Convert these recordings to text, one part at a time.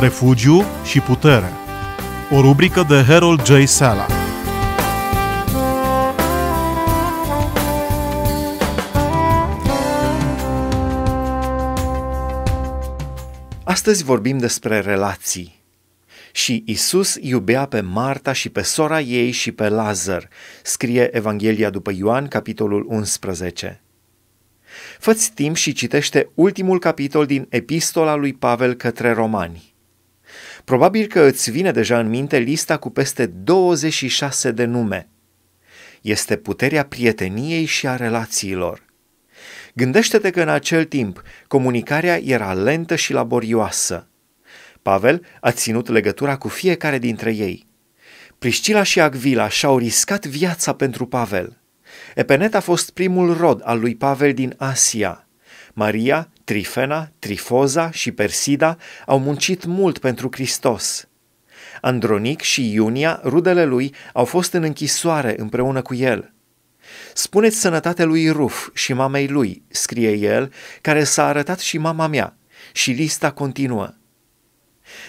Refugiu și putere. O rubrică de Harold J. Sala. Astăzi vorbim despre relații. Și Isus iubea pe Marta și pe sora ei și pe Lazar, scrie Evanghelia după Ioan, capitolul 11. Făți timp și citește ultimul capitol din epistola lui Pavel către romani. Probabil că îți vine deja în minte lista cu peste 26 de nume. Este puterea prieteniei și a relațiilor. Gândește-te că în acel timp comunicarea era lentă și laborioasă. Pavel a ținut legătura cu fiecare dintre ei. Priscila și Agvila și-au riscat viața pentru Pavel. Epenet a fost primul rod al lui Pavel din Asia – Maria, Trifena, Trifoza și Persida au muncit mult pentru Hristos. Andronic și Iunia, rudele lui, au fost în închisoare împreună cu el. Spuneți sănătate lui Ruf și mamei lui, scrie el, care s-a arătat și mama mea, și lista continuă.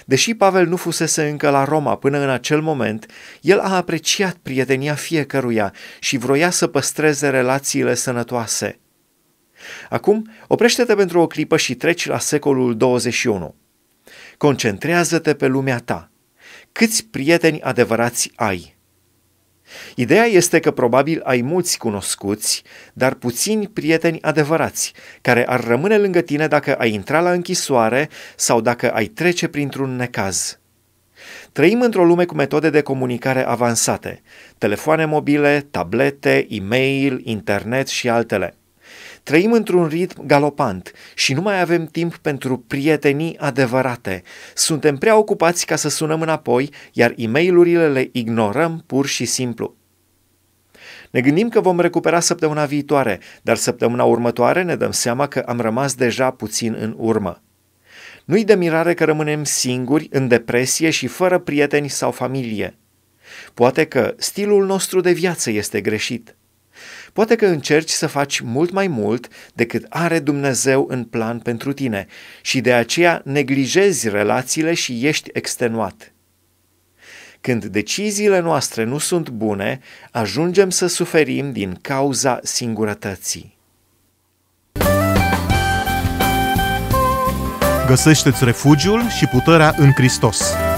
Deși Pavel nu fusese încă la Roma până în acel moment, el a apreciat prietenia fiecăruia și vroia să păstreze relațiile sănătoase. Acum, oprește-te pentru o clipă și treci la secolul 21. Concentrează-te pe lumea ta. Câți prieteni adevărați ai? Ideea este că probabil ai mulți cunoscuți, dar puțini prieteni adevărați, care ar rămâne lângă tine dacă ai intra la închisoare sau dacă ai trece printr-un necaz. Trăim într-o lume cu metode de comunicare avansate, telefoane mobile, tablete, e-mail, internet și altele – Trăim într-un ritm galopant și nu mai avem timp pentru prietenii adevărate. Suntem prea ocupați ca să sunăm înapoi, iar e mail le ignorăm pur și simplu. Ne gândim că vom recupera săptămâna viitoare, dar săptămâna următoare ne dăm seama că am rămas deja puțin în urmă. Nu-i de mirare că rămânem singuri, în depresie și fără prieteni sau familie. Poate că stilul nostru de viață este greșit – Poate că încerci să faci mult mai mult decât are Dumnezeu în plan pentru tine și de aceea neglijezi relațiile și ești extenuat. Când deciziile noastre nu sunt bune, ajungem să suferim din cauza singurătății. Găsește-ți refugiul și puterea în Hristos.